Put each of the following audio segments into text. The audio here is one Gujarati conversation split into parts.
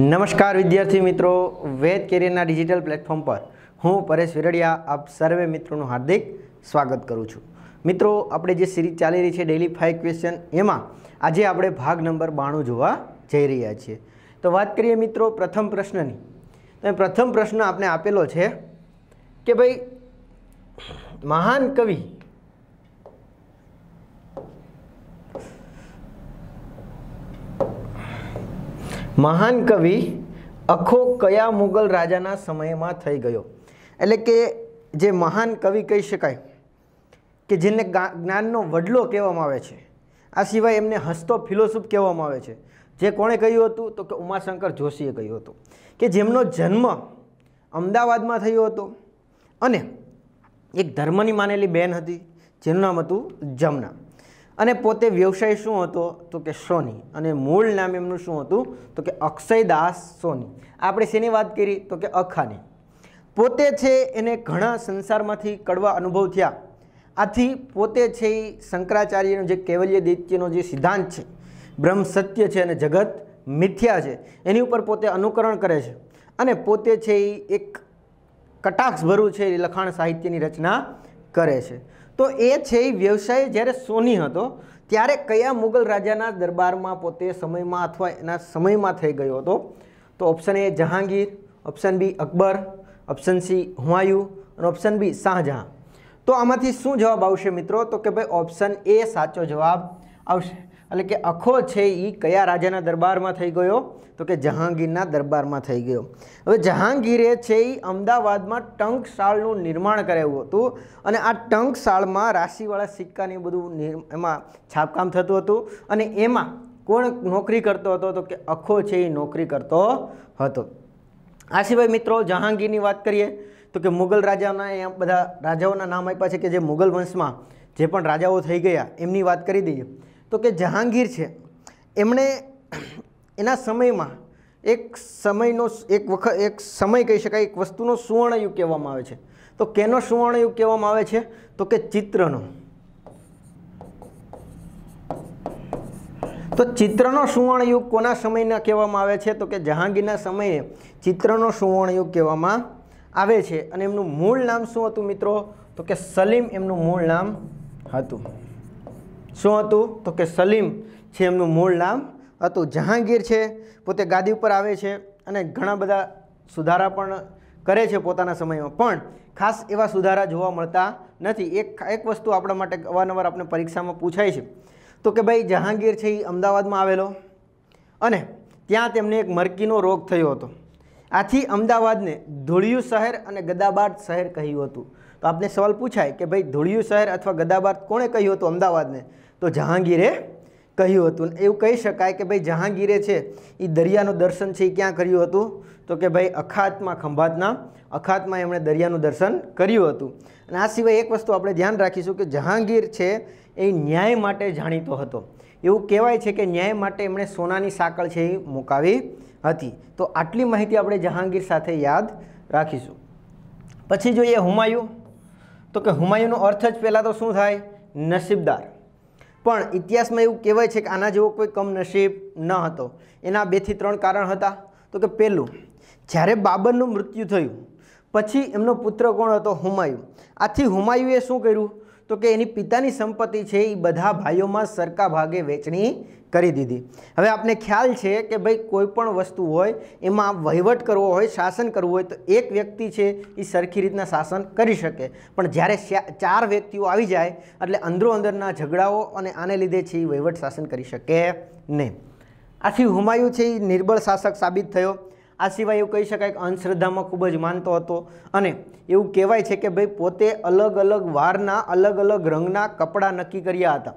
નમસ્કાર વિદ્યાર્થી મિત્રો વેદ કેરિયરના ડિજિટલ પ્લેટફોર્મ પર હું પરેશ વિરડિયા આપ સર્વે મિત્રોનું હાર્દિક સ્વાગત કરું છું મિત્રો આપણે જે સિરીઝ ચાલી રહી છે ડેલી ફાઇવ ક્વેશ્ચન એમાં આજે આપણે ભાગ નંબર બાણું જોવા જઈ રહ્યા છીએ તો વાત કરીએ મિત્રો પ્રથમ પ્રશ્નની તો પ્રથમ પ્રશ્ન આપણે આપેલો છે કે ભાઈ મહાન કવિ મહાન કવિ અખો કયા મુગલ રાજાના સમયમાં થઈ ગયો એટલે કે જે મહાન કવિ કહી શકાય કે જેને જ્ઞાનનો વડલો કહેવામાં આવે છે આ સિવાય એમને હસતો ફિલોસોફ કહેવામાં આવે છે જે કોણે કહ્યું હતું તો કે ઉમાશંકર જોશીએ કહ્યું હતું કે જેમનો જન્મ અમદાવાદમાં થયો હતો અને એક ધર્મની માનેલી બહેન હતી જેનું નામ હતું જમના અને પોતે વ્યવસાય શું હતો તો કે સોની અને મૂળ નામ એમનું શું હતું તો કે અક્ષયદાસ સોની આપણે શેની વાત કરી તો કે અખાની પોતે છે એને ઘણા સંસારમાંથી કડવા અનુભવ થયા આથી પોતે છે એ શંકરાચાર્યનો જે કેવલ્ય દૈત્યનો જે સિદ્ધાંત છે બ્રહ્મ સત્ય છે અને જગત મિથ્યા છે એની ઉપર પોતે અનુકરણ કરે છે અને પોતે છે એ એક કટાક્ષભરું છે એ લખાણ સાહિત્યની રચના કરે છે તો એ છે એ વ્યવસાય જ્યારે સોની હતો ત્યારે કયા મુગલ રાજાના દરબારમાં પોતે સમયમાં અથવા એના સમયમાં થઈ ગયો હતો તો option A Jahangir option B Akbar option C Humayun અને ઓપ્શન બી શાહજહાં તો આમાંથી શું જવાબ આવશે મિત્રો તો કે ભાઈ ઓપ્શન એ સાચો જવાબ આવશે એટલે કે અખો છે એ કયા રાજાના દરબારમાં થઈ ગયો તો કે જહાંગીરના દરબારમાં થઈ ગયો હવે જહાંગીરે છે એ અમદાવાદમાં ટંકશાળનું નિર્માણ કરાવ્યું હતું અને આ ટંકશાળમાં રાશિવાળા સિક્કાને બધું એમાં છાપકામ થતું હતું અને એમાં કોણ નોકરી કરતો હતો તો કે અખો છે એ નોકરી કરતો હતો આ સિવાય મિત્રો જહાંગીરની વાત કરીએ તો કે મુગલ રાજાના અહીંયા બધા રાજાઓના નામ આપ્યા છે કે જે મુગલ વંશમાં જે પણ રાજાઓ થઈ ગયા એમની વાત કરી દઈએ તો કે જહાંગીર છે એમણે એના સમયમાં એક સમયનો એક વખત એક સમય કહી શકાય એક વસ્તુનો સુવર્ણયુગ કહેવામાં આવે છે તો કેનો સુવર્ણયુગ કહેવામાં આવે છે તો કે ચિત્રનો તો ચિત્રનો સુવર્ણયુગ કોના સમયના કહેવામાં આવે છે તો કે જહાંગીરના સમયે ચિત્રનો સુવર્ણયુગ કહેવામાં આવે છે અને એમનું મૂળ નામ શું હતું મિત્રો તો કે સલીમ એમનું મૂળ નામ હતું શું હતું તો કે સલીમ છે એમનું મૂળ નામ હતું જહાંગીર છે પોતે ગાદી ઉપર આવે છે અને ઘણા બધા સુધારા પણ કરે છે પોતાના સમયમાં પણ ખાસ એવા સુધારા જોવા મળતા નથી એક એક વસ્તુ આપણા માટે અવારનવાર આપણે પરીક્ષામાં પૂછાય છે તો કે ભાઈ જહાંગીર છે એ અમદાવાદમાં આવેલો અને ત્યાં તેમને એક મરકીનો રોગ થયો હતો આથી અમદાવાદને ધૂળિયું શહેર અને ગદાબાદ શહેર કહ્યું હતું તો આપણે સવાલ પૂછાય કે ભાઈ ધૂળિયું શહેર અથવા ગદાબાદ કોણે કહ્યું હતું અમદાવાદને તો જહાંગીરે કહ્યું હતું એવું કહી શકાય કે ભાઈ જહાંગીરે છે એ દરિયાનું દર્શન છે એ ક્યાં કર્યું હતું તો કે ભાઈ અખાતમાં ખંભાતના અખાતમાં એમણે દરિયાનું દર્શન કર્યું હતું અને આ સિવાય એક વસ્તુ આપણે ધ્યાન રાખીશું કે જહાંગીર છે એ ન્યાય માટે જાણીતો હતો એવું કહેવાય છે કે ન્યાય માટે એમણે સોનાની સાંકળ છે એ મુકાવી હતી તો આટલી માહિતી આપણે જહાંગીર સાથે યાદ રાખીશું પછી જોઈએ હુમાયુ તો કે હુમાયુનો અર્થ જ પહેલાં તો શું થાય નસીબદાર પણ ઇતિહાસમાં એવું કહેવાય છે કે આના જેવો કોઈ કમનસીબ ન હતો એના બેથી ત્રણ કારણ હતા તો કે પહેલું જ્યારે બાબરનું મૃત્યુ થયું પછી એમનો પુત્ર કોણ હતો હુમાયુ આથી હુમાયુએ શું કર્યું તો કે એની પિતાની સંપત્તિ છે એ બધા ભાઈઓમાં સરખા ભાગે વેચણી કરી દીધી હવે આપને ખ્યાલ છે કે ભાઈ કોઈ પણ વસ્તુ હોય એમાં વહીવટ કરવો હોય શાસન કરવું હોય તો એક વ્યક્તિ છે એ સરખી રીતના શાસન કરી શકે પણ જ્યારે ચાર વ્યક્તિઓ આવી જાય એટલે અંદરો અંદરના ઝઘડાઓ અને આને લીધે છે એ વહીવટ શાસન કરી શકે નહીં આથી હુમાયુ છે એ નિર્બળ શાસક સાબિત થયો આ સિવાય એવું કહી શકાય કે અંધશ્રદ્ધામાં ખૂબ જ માનતો હતો અને એવું કહેવાય છે કે ભાઈ પોતે અલગ અલગ વારના અલગ અલગ રંગના કપડાં નક્કી કર્યા હતા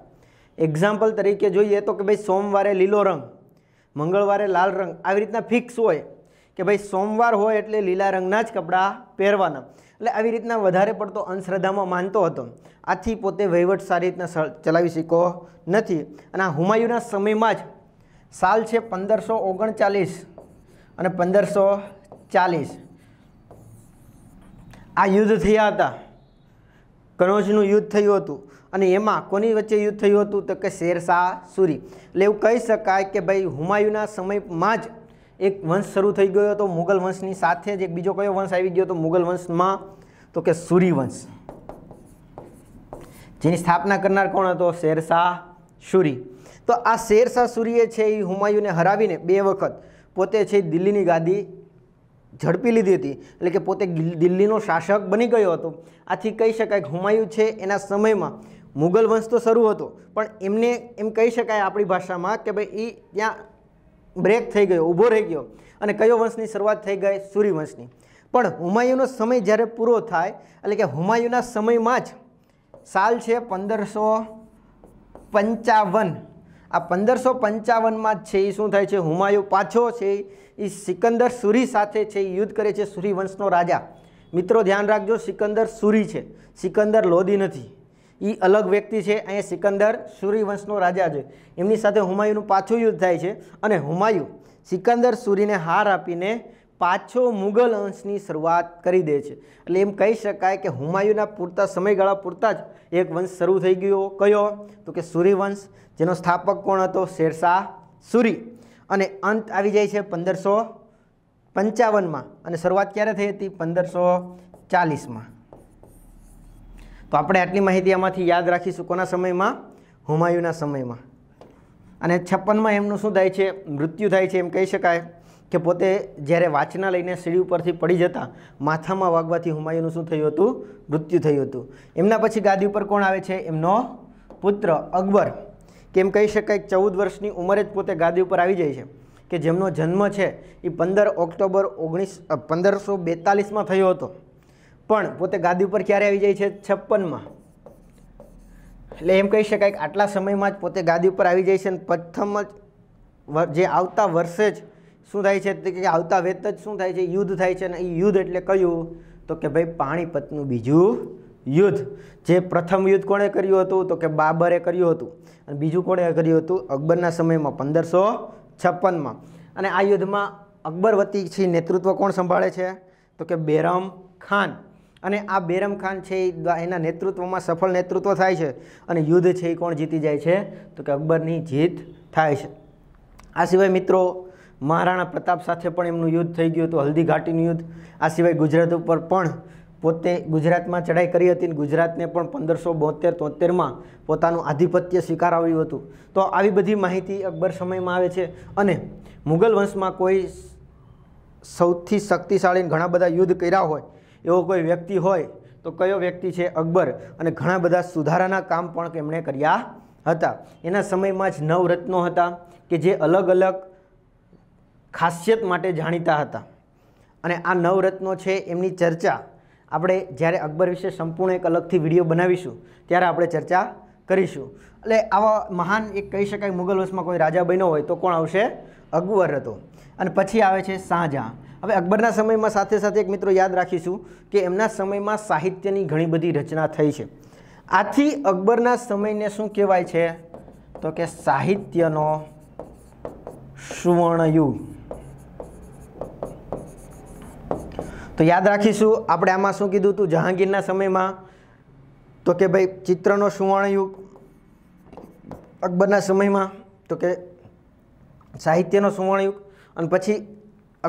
એક્ઝામ્પલ તરીકે જોઈએ તો કે ભાઈ સોમવારે લીલો રંગ મંગળવારે લાલ રંગ આવી રીતના ફિક્સ હોય કે ભાઈ સોમવાર હોય એટલે લીલા રંગના જ કપડાં પહેરવાના એટલે આવી રીતના વધારે પડતો અંધશ્રદ્ધામાં માનતો હતો આથી પોતે વહીવટ સારી રીતના ચલાવી શક્યો નથી અને આ હુમાયુના સમયમાં જ સાલ છે પંદરસો ઓગણચાલીસ અને પંદરસો ચાલીસ આ યુદ્ધ થયા હતા કનોજનું યુદ્ધ થયું હતું અને એમાં કોની વચ્ચે યુદ્ધ થયું હતું તો કે શેરશાહ સુરી એટલે એવું કહી શકાય કે ભાઈ હુમાયુના સમયમાં જ એક વંશ શરૂ થઈ ગયો હતો મુગલ વંશની સાથે જ એક બીજો કયો વંશ આવી ગયો હતો મુગલ વંશમાં તો કે સુરી વંશ જેની સ્થાપના કરનાર કોણ હતો શેરશાહ સુરી તો આ શેરશાહ સુરીએ છે એ હુમાયુને હરાવીને બે વખત પોતે છે દિલ્હીની ગાદી ઝડપી લીધી હતી એટલે કે પોતે દિલ્હીનો શાસક બની ગયો હતો આથી કહી શકાય કે હુમાયુ છે એના સમયમાં મુગલ વંશ તો શરૂ હતો પણ એમને એમ કહી શકાય આપણી ભાષામાં કે ભાઈ એ ત્યાં બ્રેક થઈ ગયો ઊભો રહી ગયો અને કયો વંશની શરૂઆત થઈ ગઈ સૂર્યવંશની પણ હુમાયુનો સમય જ્યારે પૂરો થાય એટલે કે હુમાયુના સમયમાં જ સાલ છે પંદરસો પંચાવન આ પંદરસો પંચાવનમાં છે એ શું થાય છે હુમાયુ પાછો છે એ સિકંદર સુરી સાથે છે યુદ્ધ કરે છે સૂર્યવંશનો રાજા મિત્રો ધ્યાન રાખજો સિકંદર સુરી છે સિકંદર લોદી નથી એ અલગ વ્યક્તિ છે અહીંયા સિકંદર સૂર્યવંશનો રાજા છે એમની સાથે હુમાયુનું પાછું યુદ્ધ થાય છે અને હુમાયુ સિકંદર સુરીને હાર આપીને પાછો મુગલ અંશની શરૂઆત કરી દે છે એટલે એમ કહી શકાય કે હુમાયુના પૂરતા સમયગાળા પૂરતા જ એક વંશ શરૂ થઈ ગયો કયો તો કે સૂર્યવંશ જેનો સ્થાપક કોણ હતો શેરશાહ સૂરી અને અંત આવી જાય છે પંદરસો પંચાવનમાં અને શરૂઆત ક્યારે થઈ હતી પંદરસો ચાલીસમાં તો આપણે આટલી માહિતી આમાંથી યાદ રાખીશું કોના સમયમાં હુમાયુના સમયમાં અને છપ્પનમાં એમનું શું થાય છે મૃત્યુ થાય છે એમ કહી શકાય કે પોતે જ્યારે વાંચના લઈને સીડી ઉપરથી પડી જતાં માથામાં વાગવાથી હુમાયુનું શું થયું હતું મૃત્યુ થયું હતું એમના પછી ગાદી ઉપર કોણ આવે છે એમનો પુત્ર અકબર કેમ કહી શકાય ચૌદ વર્ષની ઉંમરે જ પોતે ગાદી ઉપર આવી જાય છે કે જેમનો જન્મ છે એ પંદર ઓક્ટોબર ઓગણીસ પંદરસો બેતાલીસમાં થયો હતો પણ પોતે ગાદી ઉપર ક્યારે આવી જાય છે છપ્પનમાં એટલે એમ કહી શકાય કે આટલા સમયમાં જ પોતે ગાદી ઉપર આવી જાય છે અને પ્રથમ જ જે આવતા વર્ષે જ શું થાય છે કે આવતા વેત જ શું થાય છે યુદ્ધ થાય છે અને એ યુદ્ધ એટલે કયું તો કે ભાઈ પાણીપતનું બીજું યુદ્ધ જે પ્રથમ યુદ્ધ કોણે કર્યું હતું તો કે બાબરે કર્યું હતું અને બીજું કોણે કર્યું હતું અકબરના સમયમાં પંદરસો છપ્પનમાં અને આ યુદ્ધમાં અકબર વતી નેતૃત્વ કોણ સંભાળે છે તો કે બેરમ ખાન અને આ બેરમ ખાન છે એના નેતૃત્વમાં સફળ નેતૃત્વ થાય છે અને યુદ્ધ છે એ કોણ જીતી જાય છે તો કે અકબરની જીત થાય છે આ સિવાય મિત્રો મહારાણા પ્રતાપ સાથે પણ એમનું યુદ્ધ થઈ ગયું હતું હલ્દીઘાટીનું યુદ્ધ આ સિવાય ગુજરાત ઉપર પણ પોતે ગુજરાતમાં ચઢાઈ કરી હતી અને ગુજરાતને પણ પંદરસો બોતેર તોતેરમાં પોતાનું આધિપત્ય સ્વીકારાવ્યું હતું તો આવી બધી માહિતી અકબર સમયમાં આવે છે અને મુગલ વંશમાં કોઈ સૌથી શક્તિશાળી ઘણા બધા યુદ્ધ કર્યા હોય એવો કોઈ વ્યક્તિ હોય તો કયો વ્યક્તિ છે અકબર અને ઘણા બધા સુધારાના કામ પણ એમણે કર્યા હતા એના સમયમાં જ નવરત્નો હતા કે જે અલગ અલગ ખાસિયત માટે જાણીતા હતા અને આ નવરત્નો છે એમની ચર્ચા આપણે જ્યારે અકબર વિશે સંપૂર્ણ એક અલગથી વિડીયો બનાવીશું ત્યારે આપણે ચર્ચા કરીશું એટલે આવા મહાન એક કહી શકાય મુગલ વંશમાં કોઈ રાજા બન્યો હોય તો કોણ આવશે અકબર હતો અને પછી આવે છે શાહજહાં હવે અકબરના સમયમાં સાથે સાથે એક મિત્રો યાદ રાખીશું કે એમના સમયમાં સાહિત્યની ઘણી બધી રચના થઈ છે આથી અકબરના સમયને શું કહેવાય છે તો કે સાહિત્યનો સુવર્ણયુગ તો યાદ રાખીશું આપણે આમાં શું કીધું હતું જહાંગીરના સમયમાં તો કે ભાઈ ચિત્રનો સુવર્ણયુગ અકબરના સમયમાં તો કે સાહિત્યનો સુવર્ણયુગ અને પછી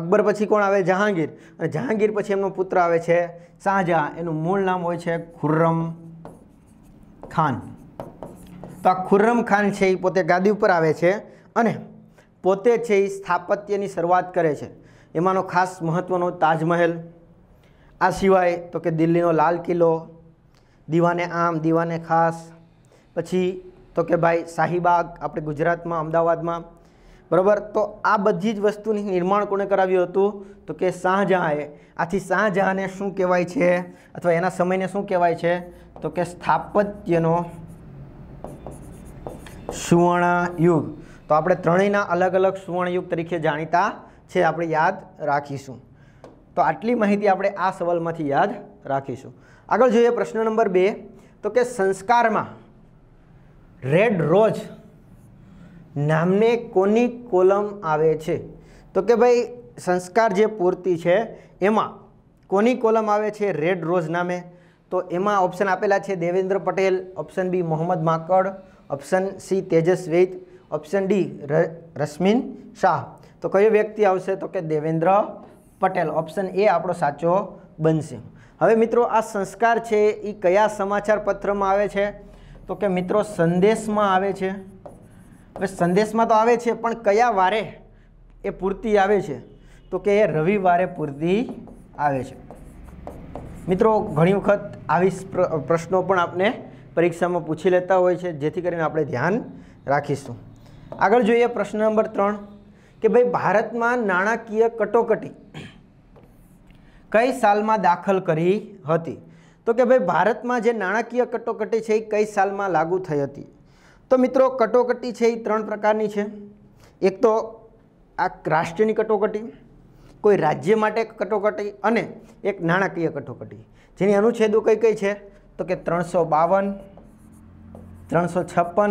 અકબર પછી કોણ આવે જહાંગીર અને જહાંગીર પછી એમનો પુત્ર આવે છે શાહજહાં એનું મૂળ નામ હોય છે ખુર્રમ ખાન તો આ ખુર્રમ ખાન છે એ પોતે ગાદી ઉપર આવે છે અને પોતે છે એ સ્થાપત્યની શરૂઆત કરે છે એમાંનો ખાસ મહત્ત્વનો તાજમહેલ આ સિવાય તો કે દિલ્હીનો લાલ કિલ્લો દીવાને આમ દીવાને ખાસ પછી તો કે ભાઈ શાહીબાગ આપણે ગુજરાતમાં અમદાવાદમાં બરાબર તો આ બધી જ વસ્તુની નિર્માણ કોણે કરાવ્યું હતું તો કે શાહજહાંએ આથી શાહજહાંને શું કહેવાય છે અથવા એના સમયને શું કહેવાય છે તો કે સ્થાપત્યનો સુવર્ણ યુગ તો આપણે ત્રણેયના અલગ અલગ સુવર્ણયુગ તરીકે જાણીતા છે આપણે યાદ રાખીશું તો આટલી માહિતી આપણે આ સવાલમાંથી યાદ રાખીશું આગળ જોઈએ પ્રશ્ન નંબર બે તો કે સંસ્કારમાં રેડ રોજ નામને કોની કોલમ આવે છે તો કે ભાઈ સંસ્કાર જે પૂર્તિ છે એમાં કોની કોલમ આવે છે રેડ રોઝ નામે તો એમાં ઓપ્શન આપેલા છે Devendra Patel option B Mohammad Makad option C Tejas Vaid option D Rashmin Shah તો કયો વ્યક્તિ આવશે તો કે દેવેન્દ્ર પટેલ ઓપ્શન એ આપણો સાચો બનશે હવે મિત્રો આ સંસ્કાર છે એ કયા સમાચાર પત્રમાં આવે છે તો કે મિત્રો સંદેશમાં આવે છે હવે સંદેશમાં તો આવે છે પણ કયા વારે એ પૂરતી આવે છે તો કે એ રવિવારે પૂરતી આવે છે મિત્રો ઘણી વખત આવી પ્રશ્નો પણ આપણે પરીક્ષામાં પૂછી લેતા હોય છે જેથી કરીને આપણે ધ્યાન રાખીશું આગળ જોઈએ પ્રશ્ન નંબર ત્રણ કે ભાઈ ભારતમાં નાણાકીય કટોકટી કઈ સાલમાં દાખલ કરી હતી તો કે ભાઈ ભારતમાં જે નાણાકીય કટોકટી છે એ કઈ સાલમાં લાગુ થઈ હતી તો મિત્રો કટોકટી છે એ ત્રણ પ્રકારની છે એક તો આ રાષ્ટ્રની કટોકટી કોઈ રાજ્ય માટે કટોકટી અને એક નાણાકીય કટોકટી જેની અનુચ્છેદો કઈ કઈ છે તો કે ત્રણસો બાવન ત્રણસો છપ્પન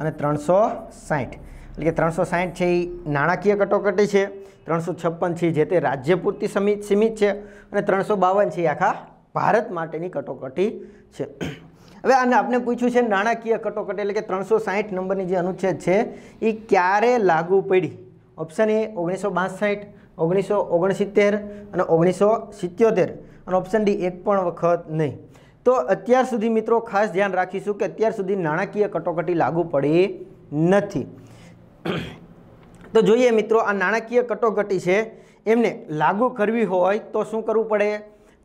અને ત્રણસો સાઠ એટલે કે ત્રણસો સાઠ છે એ નાણાકીય કટોકટી છે ત્રણસો છપ્પન છે જે તે રાજ્ય પૂરતી સમિત સીમિત છે અને ત્રણસો બાવન છે આખા ભારત માટેની કટોકટી છે હવે આને આપણે પૂછ્યું છે નાણાકીય કટોકટી એટલે કે ત્રણસો સાહીઠ નંબરની જે અનુચ્છેદ છે એ ક્યારે લાગુ પડી ઓપ્શન એ ઓગણીસો બાસઠ ઓગણીસો ઓગણસિત્તેર અને ઓગણીસો સિત્યોતેર અને ઓપ્શન ડી એક પણ વખત નહીં તો અત્યાર સુધી મિત્રો ખાસ ધ્યાન રાખીશું કે અત્યાર સુધી નાણાકીય કટોકટી લાગુ પડી નથી તો જોઈએ મિત્રો આ નાણાકીય કટોકટી છે એમને લાગુ કરવી હોય તો શું કરવું પડે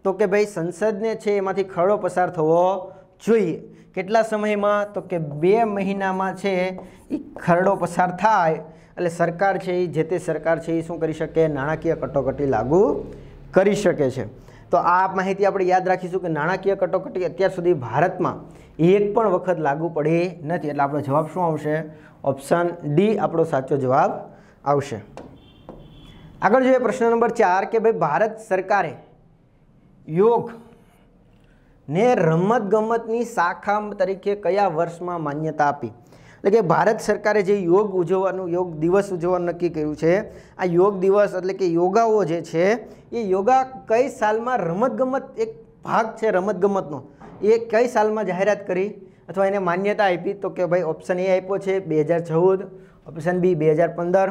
તો કે ભાઈ સંસદને છે એમાંથી ખરડો પસાર થવો જોઈએ કેટલા સમયમાં તો કે બે મહિનામાં છે એ ખરડો પસાર થાય એટલે સરકાર છે એ જે તે સરકાર છે એ શું કરી શકે નાણાકીય કટોકટી લાગુ કરી શકે છે તો આ માહિતી આપણે યાદ રાખીશું કે નાણાકીય કટોકટી અત્યાર સુધી ભારતમાં એક પણ વખત લાગુ પડી નથી એટલે આપણો જવાબ શું આવશે ઓપ્શન ડી આપણો સાચો જવાબ આવશે આગળ જોઈએ પ્રશ્ન નંબર ચાર કે ભાઈ ભારત સરકારે યોગ ને રમતગમતની શાખા તરીકે કયા વર્ષમાં માન્યતા આપી એટલે કે ભારત સરકારે જે યોગ ઉજવવાનું યોગ દિવસ ઉજવવાનું નક્કી કર્યું છે આ યોગ દિવસ એટલે કે યોગાઓ જે છે એ યોગા કઈ સાલમાં રમતગમત એક ભાગ છે રમતગમતનો એ કઈ સાલમાં જાહેરાત કરી અથવા એને માન્યતા આપી તો કે ભાઈ ઓપ્શન એ આપ્યો છે બે હજાર ચૌદ ઓપ્શન બી બે હજાર પંદર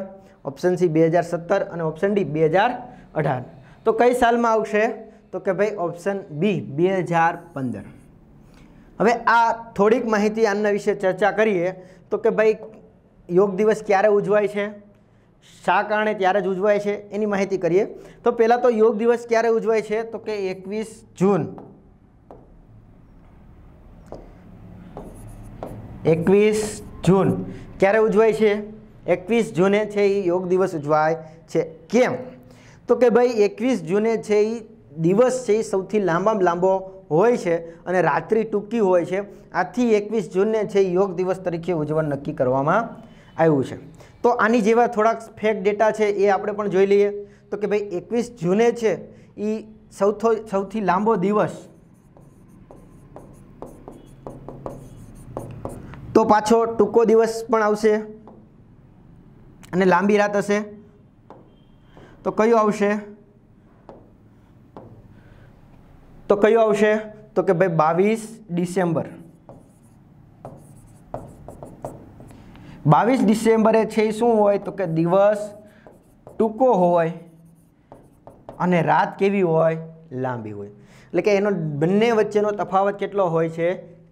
ઓપ્શન સી બે હજાર સત્તર અને ઓપ્શન ડી બે હજાર અઢાર તો કઈ સાલમાં આવશે તો કે ભાઈ ઓપ્શન બી બે હજાર પંદર હવે આ થોડીક માહિતી આના વિશે ચર્ચા કરીએ તો કે ભાઈ યોગ દિવસ ક્યારે ઉજવાય છે શા કારણે ત્યારે જ ઉજવાય છે એની માહિતી કરીએ તો પહેલાં તો યોગ દિવસ ક્યારે ઉજવાય છે તો કે એકવીસ જૂન એકવીસ જૂન ક્યારે ઉજવાય છે એકવીસ જૂને છે એ યોગ દિવસ ઉજવાય છે કેમ તો કે ભાઈ એકવીસ જૂને છે એ દિવસ છે એ સૌથી લાંબામાં લાંબો હોય છે અને રાત્રિ ટૂંકી હોય છે આથી એકવીસ જૂને છે યોગ દિવસ તરીકે ઉજવણ નક્કી કરવામાં આવ્યું છે તો આની જેવા થોડાક ફેક ડેટા છે એ આપણે પણ જોઈ લઈએ તો કે ભાઈ એકવીસ જૂને છે એ સૌથો સૌથી લાંબો દિવસ તો પાછો ટૂંકો દિવસ પણ આવશે અને લાંબી રાત હશે તો કયું આવશે તો કયું આવશે તો કે ભાઈ બાવીસ ડિસેમ્બર બાવીસ ડિસેમ્બરે છે શું હોય તો કે દિવસ ટૂંકો હોય અને રાત કેવી હોય લાંબી હોય એટલે કે એનો બંને વચ્ચેનો તફાવત કેટલો હોય છે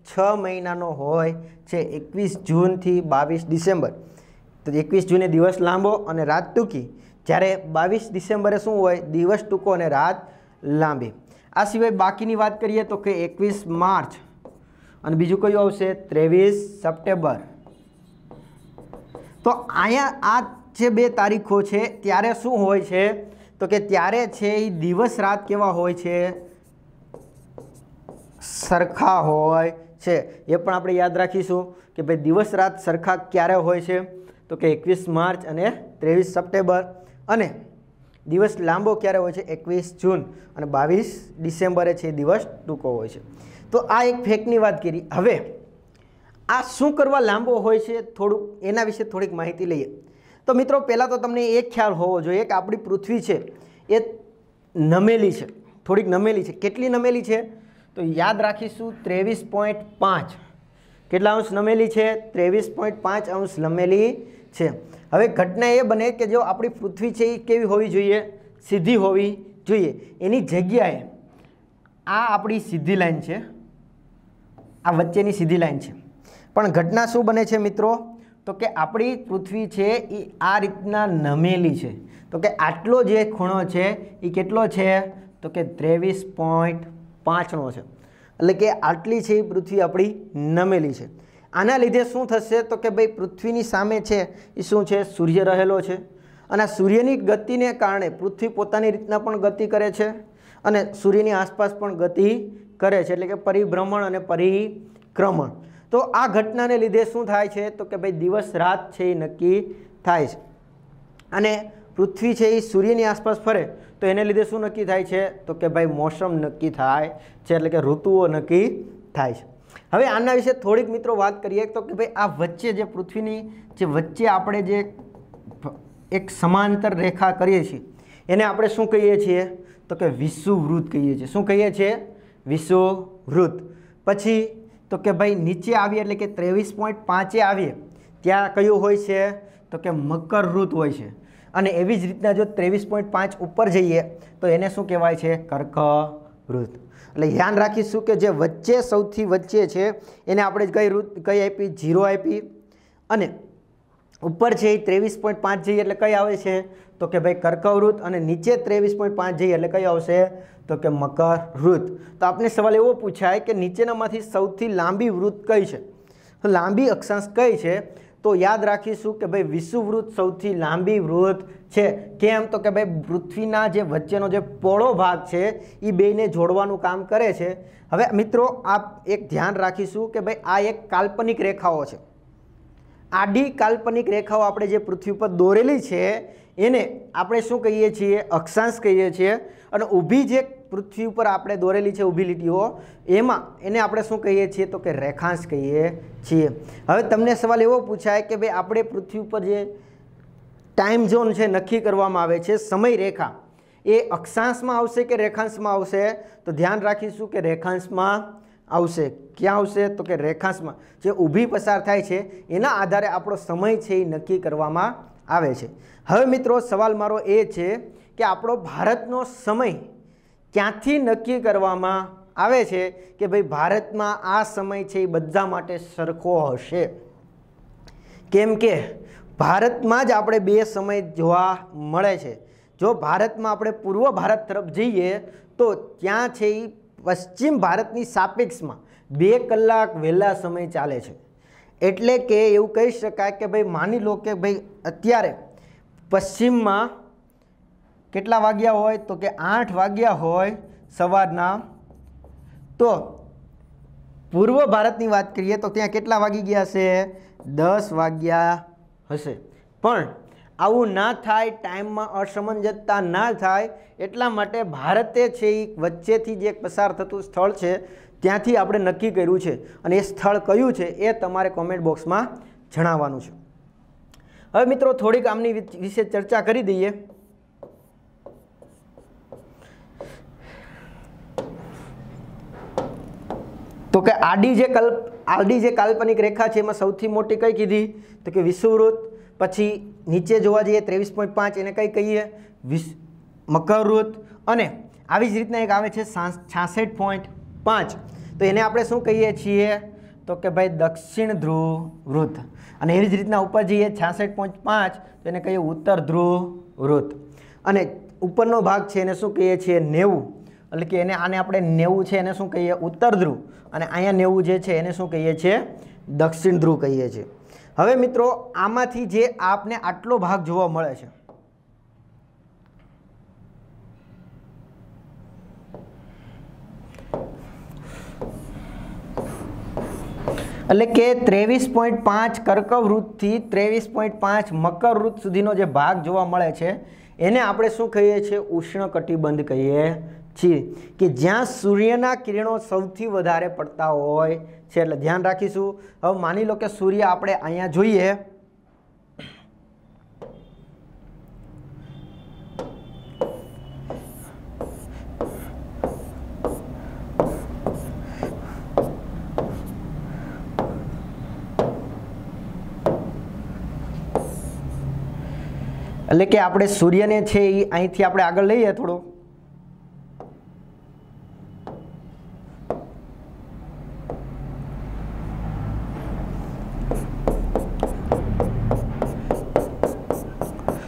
છ મહિનાનો હોય છે એકવીસ જૂનથી બાવીસ ડિસેમ્બર તો એકવીસ જૂને દિવસ લાંબો અને રાત ટૂંકી જ્યારે બાવીસ ડિસેમ્બરે શું હોય દિવસ ટૂંકો અને રાત લાંબી આ સિવાય બાકીની વાત કરીએ તો કે એકવીસ માર્ચ અને બીજું કયું આવશે ત્રેવીસ સપ્ટેમ્બર તો અહીંયા આ જે બે તારીખો છે ત્યારે શું હોય છે તો કે ત્યારે છે એ દિવસ રાત કેવા હોય છે સરખા હોય છે એ પણ આપણે યાદ રાખીશું કે ભાઈ દિવસ રાત સરખા ક્યારે હોય છે તો કે એકવીસ માર્ચ અને ત્રેવીસ સપ્ટેમ્બર અને દિવસ લાંબો ક્યારે હોય છે એકવીસ જૂન અને બાવીસ ડિસેમ્બરે છે એ દિવસ ટૂંકો હોય છે તો આ એક ફેકની વાત કરી હવે આ શું કરવા લાંબો હોય છે થોડુંક એના વિશે થોડીક માહિતી લઈએ તો મિત્રો પહેલાં તો તમને એ ખ્યાલ હોવો જોઈએ કે આપણી પૃથ્વી છે એ નમેલી છે થોડીક નમેલી છે કેટલી નમેલી છે તો યાદ રાખીશું ત્રેવીસ પોઈન્ટ પાંચ કેટલા અંશ નમેલી છે ત્રેવીસ પોઈન્ટ પાંચ અંશ નમેલી છે હવે ઘટના એ બને કે જો આપણી પૃથ્વી છે એ કેવી હોવી જોઈએ સીધી હોવી જોઈએ એની જગ્યાએ આ આપણી સીધી લાઈન છે આ વચ્ચેની સીધી લાઈન છે પણ ઘટના શું બને છે મિત્રો તો કે આપણી પૃથ્વી છે એ આ રીતના નમેલી છે તો કે આટલો જે ખૂણો છે એ કેટલો છે તો કે ત્રેવીસ પોઈન્ટ પાંચનો છે એટલે કે આટલી છે એ પૃથ્વી આપણી નમેલી છે આના લીધે શું થશે તો કે ભાઈ પૃથ્વીની સામે છે એ શું છે સૂર્ય રહેલો છે અને સૂર્યની ગતિને કારણે પૃથ્વી પોતાની રીતના પણ ગતિ કરે છે અને સૂર્યની આસપાસ પણ ગતિ કરે છે એટલે કે પરિભ્રમણ અને પરિક્રમણ તો આ ઘટનાને લીધે શું થાય છે તો કે ભાઈ દિવસ રાત છે એ નક્કી થાય છે અને પૃથ્વી છે એ સૂર્યની આસપાસ ફરે તો એને લીધે શું નક્કી થાય છે તો કે ભાઈ મોસમ નક્કી થાય છે એટલે કે ઋતુઓ નક્કી થાય છે હવે આના વિશે થોડીક મિત્રો વાત કરીએ તો કે ભાઈ આ વચ્ચે જે પૃથ્વીની જે વચ્ચે આપણે જે એક સમાંતર રેખા કરીએ છીએ એને આપણે શું કહીએ છીએ તો કે વિષુવૃત કહીએ છીએ શું કહીએ છીએ વિષુવૃત પછી તો કે ભાઈ નીચે આવીએ એટલે કે ત્રેવીસ પોઈન્ટ પાંચે આવીએ ત્યાં કયું હોય છે તો કે મકરવૃત હોય છે અને એવી જ રીતના જો ત્રેવીસ પોઈન્ટ પાંચ ઉપર જઈએ તો એને શું કહેવાય છે કર્કવૃત એટલે ધ્યાન રાખીશું કે જે વચ્ચે સૌથી વચ્ચે છે એને આપણે કઈ રૂટ કઈ આપી ઝીરો આપી અને ઉપર છે એ ત્રેવીસ પોઈન્ટ પાંચ જઈએ એટલે કઈ આવે છે તો કે ભાઈ કર્કવૃત અને નીચે ત્રેવીસ પોઈન્ટ પાંચ જઈએ એટલે કઈ આવશે તો કે મકર મકરવૃત તો આપણે સવાલ એવો પૂછાય કે નીચેનામાંથી સૌથી લાંબી વૃત કઈ છે તો લાંબી અક્ષાંશ કઈ છે તો યાદ રાખીશું કે ભાઈ વિષુવવૃત્ત સૌથી લાંબી વૃત્ત છે કેમ તો કે ભાઈ પૃથ્વીના જે વચ્ચેનો જે પોળો ભાગ છે એ બેને જોડવાનું કામ કરે છે હવે મિત્રો આપ એક ધ્યાન રાખીશું કે ભાઈ આ એક કાલ્પનિક રેખાઓ છે આડી કાલ્પનિક રેખાઓ આપણે જે પૃથ્વી પર દોરેલી છે એને આપણે શું કહીએ છીએ અક્ષાંશ કહીએ છીએ અને ઊભી જે પૃથ્વી ઉપર આપણે દોરેલી છે ઊભી લીટીઓ એમાં એને આપણે શું કહીએ છીએ તો કે રેખાંશ કહીએ છીએ હવે તમને સવાલ એવો પૂછાય કે ભાઈ આપણે પૃથ્વી ઉપર જે ટાઈમ ઝોન છે નક્કી કરવામાં આવે છે સમય રેખા એ અક્ષાંશમાં આવશે કે રેખાંશમાં આવશે તો ધ્યાન રાખીશું કે રેખાંશમાં આવશે ક્યાં આવશે તો કે રેખાંશમાં જે ઊભી પસાર થાય છે એના આધારે આપણો સમય છે એ નક્કી કરવામાં આવે છે હવે મિત્રો સવાલ મારો એ છે કે આપણો ભારતનો સમય ક્યાંથી નક્કી કરવામાં આવે છે કે ભાઈ ભારતમાં આ સમય છે એ બધા માટે સરખો હશે કેમ કે ભારતમાં જ આપણે બે સમય જોવા મળે છે જો ભારતમાં આપણે પૂર્વ ભારત તરફ જઈએ તો ત્યાં છે એ પશ્ચિમ ભારતની સાપેક્ષમાં બે કલાક વહેલા સમય ચાલે છે એટલે કે એવું કહી શકાય કે ભાઈ માની લો કે ભાઈ અત્યારે પશ્ચિમમાં કેટલા વાગ્યા હોય તો કે આઠ વાગ્યા હોય સવારના તો પૂર્વ ભારતની વાત કરીએ તો ત્યાં કેટલા વાગી ગયા છે દસ વાગ્યા હશે પણ આવું ના થાય ટાઈમમાં અસમંજસતા ના થાય એટલા માટે ભારતે છે એ વચ્ચેથી જે પસાર થતું સ્થળ છે ત્યાંથી આપણે નક્કી કર્યું છે અને એ સ્થળ કયું છે એ તમારે કોમેન્ટ બોક્સમાં જણાવવાનું છે હવે મિત્રો થોડીક આમની વિશે ચર્ચા કરી દઈએ તો કે આડી જે કલ્પ આડી જે કાલ્પનિક રેખા છે એમાં સૌથી મોટી કઈ કીધી તો કે વિષુવૃત પછી નીચે જોવા જઈએ ત્રેવીસ પોઈન્ટ પાંચ એને કઈ કહીએ વિસ મકરવૃત અને આવી જ રીતના એક આવે છે છાસઠ પોઈન્ટ પાંચ તો એને આપણે શું કહીએ છીએ તો કે ભાઈ દક્ષિણ ધ્રુવ વૃત્ત અને એવી જ રીતના ઉપર જઈએ છાસઠ પોઈન્ટ પાંચ તો એને કહીએ ઉત્તર ધ્રુવ વૃત્ત અને ઉપરનો ભાગ છે એને શું કહીએ છીએ નેવું એટલે કે એને આને આપણે નેવું છે એને શું કહીએ ઉત્તર ધ્રુવ અને અહીંયા નેવું જે છે એને શું કહીએ છીએ દક્ષિણ ધ્રુવ કહીએ છીએ હવે મિત્રો આમાંથી જે આપને આટલો ભાગ જોવા મળે છે એટલે કે ત્રેવીસ પોઈન્ટ પાંચ કર્કવૃત્તથી ત્રેવીસ પોઈન્ટ પાંચ મકરવૃત સુધીનો જે ભાગ જોવા મળે છે એને આપણે શું કહીએ છીએ ઉષ્ણ કટિબંધ કહીએ છીએ કે જ્યાં સૂર્યના કિરણો સૌથી વધારે પડતા હોય છે એટલે ધ્યાન રાખીશું હવે માની લો કે સૂર્ય આપણે અહીંયા જોઈએ એટલે કે આપણે સૂર્યને છે એ અહીંથી આપણે આગળ લઈએ થોડો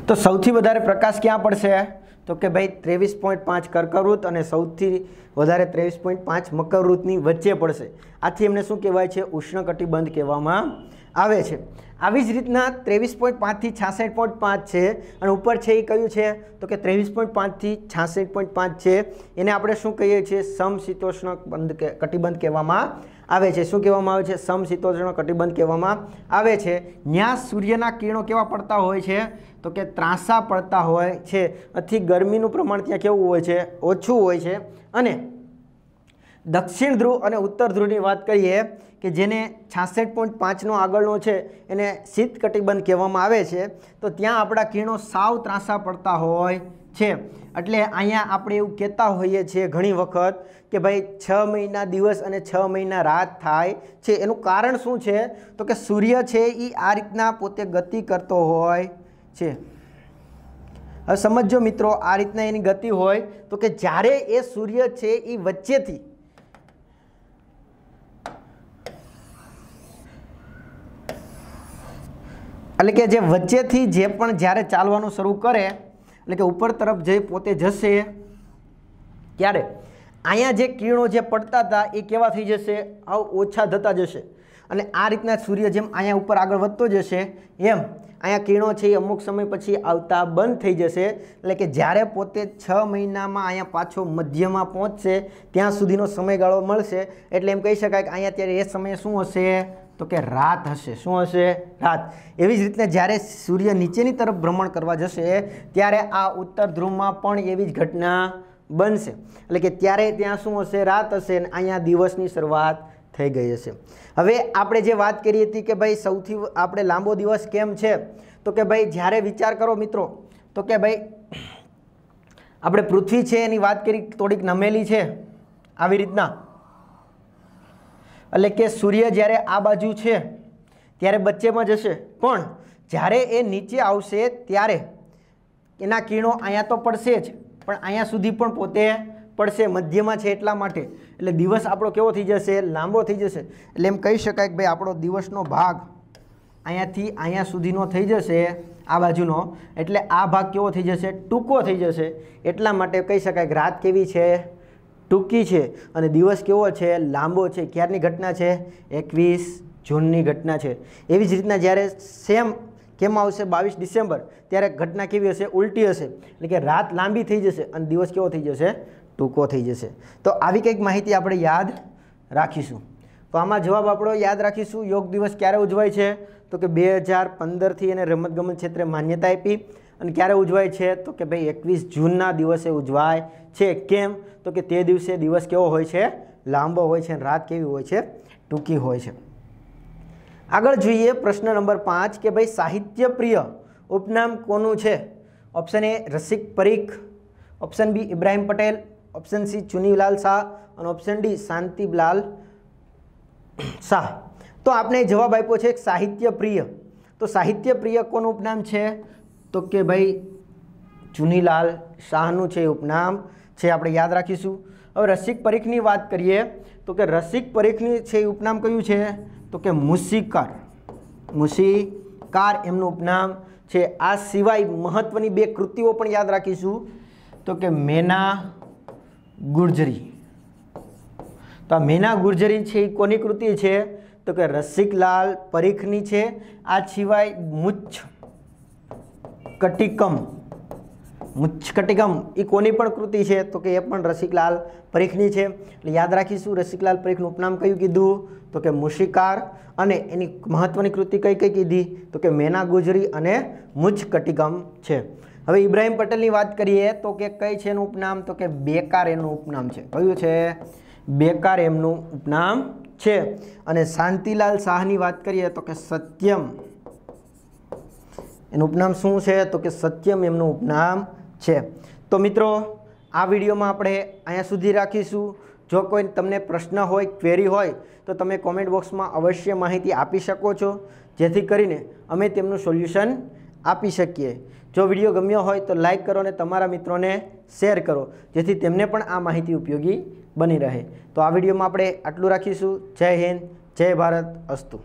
તો સૌથી વધારે પ્રકાશ ક્યાં પડશે તો કે ભાઈ ત્રેવીસ પોઈન્ટ પાંચ કર્કવૃત અને સૌથી વધારે ત્રેવીસ પોઈન્ટ પાંચ મકરવૃતની વચ્ચે પડશે આથી એમને શું કહેવાય છે ઉષ્ણકટિબંધ કહેવામાં આવે છે આવી જ રીતના ત્રેવીસ પોઈન્ટ પાંચથી છાસઠ પોઈન્ટ પાંચ છે અને ઉપર છે એ કયું છે તો કે ત્રેવીસ પોઈન્ટ પાંચથી છાસઠ પોઈન્ટ પાંચ છે એને આપણે શું કહીએ છીએ સમશીતોષ્ણ બંધ કટિબંધ કહેવામાં આવે છે શું કહેવામાં આવે છે સમશીતોષ્ણ કટિબંધ કહેવામાં આવે છે ત્યાં સૂર્યના કિરણો કેવા પડતા હોય છે તો કે ત્રાંસા પડતા હોય છે આથી ગરમીનું પ્રમાણ ત્યાં કેવું હોય છે ઓછું હોય છે અને દક્ષિણ ધ્રુવ અને ઉત્તર ધ્રુવની વાત કરીએ કે જેને છાસઠ પોઈન્ટ પાંચનો આગળનો છે એને શીત કટિબંધ કહેવામાં આવે છે તો ત્યાં આપણા કિરણો સાવ ત્રાંસા પડતા હોય છે એટલે અહીંયા આપણે એવું કહેતા હોઈએ છીએ ઘણી વખત કે ભાઈ છ મહિના દિવસ અને છ મહિના રાત થાય છે એનું કારણ શું છે તો કે સૂર્ય છે એ આ રીતના પોતે ગતિ કરતો હોય છે હવે સમજો મિત્રો આ રીતના એની ગતિ હોય તો કે જ્યારે એ સૂર્ય છે એ વચ્ચેથી એટલે કે જે વચ્ચેથી જે પણ જ્યારે ચાલવાનું શરૂ કરે એટલે કે ઉપર તરફ જઈ પોતે જશે ત્યારે અહીંયા જે કિરણો જે પડતા હતા એ કેવા થઈ જશે આવ ઓછા થતા જશે અને આ રીતના સૂર્ય જેમ અહીંયા ઉપર આગળ વધતો જશે એમ અહીંયા કિરણો છે એ અમુક સમય પછી આવતા બંધ થઈ જશે એટલે કે જ્યારે પોતે છ મહિનામાં અહીંયા પાછો મધ્યમાં પહોંચશે ત્યાં સુધીનો સમયગાળો મળશે એટલે એમ કહી શકાય કે અહીંયા ત્યારે એ સમયે શું હશે તો કે રાત હશે શું હશે રાત એવી જ રીતે જ્યારે સૂર્ય નીચેની તરફ ભ્રમણ કરવા જશે ત્યારે આ ઉત્તર ધ્રુવમાં પણ એવી જ ઘટના બનશે એટલે કે ત્યારે ત્યાં શું હશે રાત હશે અને અહીંયા દિવસની શરૂઆત થઈ ગઈ હશે હવે આપણે જે વાત કરી હતી કે ભાઈ સૌથી આપણે લાંબો દિવસ કેમ છે તો કે ભાઈ જ્યારે વિચાર કરો મિત્રો તો કે ભાઈ આપણે પૃથ્વી છે એની વાત કરી થોડીક નમેલી છે આવી રીતના એટલે કે સૂર્ય જ્યારે આ બાજુ છે ત્યારે બચ્ચેમાં જશે પણ જ્યારે એ નીચે આવશે ત્યારે એના કિરણો અહીંયા તો પડશે જ પણ અહીંયા સુધી પણ પોતે પડશે મધ્યમાં છે એટલા માટે એટલે દિવસ આપણો કેવો થઈ જશે લાંબો થઈ જશે એટલે એમ કહી શકાય કે ભાઈ આપણો દિવસનો ભાગ અહીંયાથી અહીંયા સુધીનો થઈ જશે આ બાજુનો એટલે આ ભાગ કેવો થઈ જશે ટૂંકો થઈ જશે એટલા માટે કહી શકાય કે રાત કેવી છે ટૂંકી છે અને દિવસ કેવો છે લાંબો છે ક્યારની ઘટના છે એકવીસ જૂનની ઘટના છે એવી જ રીતના જ્યારે સેમ કેમ આવશે બાવીસ ડિસેમ્બર ત્યારે ઘટના કેવી હશે ઉલટી હશે એટલે કે રાત લાંબી થઈ જશે અને દિવસ કેવો થઈ જશે ટૂંકો થઈ જશે તો આવી કંઈક માહિતી આપણે યાદ રાખીશું તો આમાં જવાબ આપણો યાદ રાખીશું યોગ દિવસ ક્યારે ઉજવાય છે તો કે બે હજાર પંદરથી એને રમતગમત ક્ષેત્રે માન્યતા આપી અને ક્યારે ઉજવાય છે તો કે ભાઈ એકવીસ જૂનના દિવસે ઉજવાય છે કેમ તો કે તે દિવસે દિવસ કેવો હોય છે લાંબો હોય છે અને રાત કેવી હોય છે ટૂંકી હોય છે આગળ જોઈએ પ્રશ્ન નંબર પાંચ કે ભાઈ સાહિત્ય પ્રિય ઉપનામ કોનું છે option A Rasik Parikh option B Ibrahim Patel option C Chunilal Shah અને ઓપ્શન ડી શાંતિલાલ શાહ તો આપણે જવાબ આપ્યો છે સાહિત્ય પ્રિય તો સાહિત્ય પ્રિય કોનું ઉપનામ છે તો કે ભાઈ ચુનીલાલ શાહનું છે ઉપનામ છે આપણે યાદ રાખીશું હવે રસિક પરીખની વાત કરીએ તો કે રસિક પરીખની છે ઉપનામ કયું છે તો કે મુસીકર મુસીકાર એમનું ઉપનામ છે આ સિવાય મહત્ત્વની બે કૃતિઓ પણ યાદ રાખીશું તો કે મેના ગુર્જરી તો આ મેના ગુર્જરી છે એ કોની કૃતિ છે તો કે રસિકલાલ પરીખની છે આ સિવાય મુચ્છ કટિકમ મુચ્છકટિકમ એ કોની પણ કૃતિ છે તો કે એ પણ રસિકલાલ પરીખની છે એટલે યાદ રાખીશું રસિકલાલ પરીખનું ઉપનામ કયું કીધું તો કે મુશિકાર અને એની મહત્ત્વની કૃતિ કઈ કઈ કીધી તો કે મેના ગુજરી અને મુચ્છકટિકમ છે હવે ઇબ્રાહિમ પટેલની વાત કરીએ તો કે કઈ છે એનું ઉપનામ તો કે બેકાર એનું ઉપનામ છે કયું છે બેકાર એમનું ઉપનામ છે અને શાંતિલાલ શાહની વાત કરીએ તો કે સત્યમ એનું ઉપનામ શું છે તો કે સત્યમ એમનું ઉપનામ છે તો મિત્રો આ વિડીયોમાં આપણે અહીંયા સુધી રાખીશું જો કોઈ તમને પ્રશ્ન હોય ક્વેરી હોય તો તમે કોમેન્ટ બોક્સમાં અવશ્ય માહિતી આપી શકો છો જેથી કરીને અમે તેમનું સોલ્યુશન આપી શકીએ જો વિડીયો ગમ્યો હોય તો લાઈક કરો અને તમારા મિત્રોને શેર કરો જેથી તેમને પણ આ માહિતી ઉપયોગી બની રહે તો આ વિડીયોમાં આપણે આટલું રાખીશું જય હિન્દ જય ભારત અસ્તુ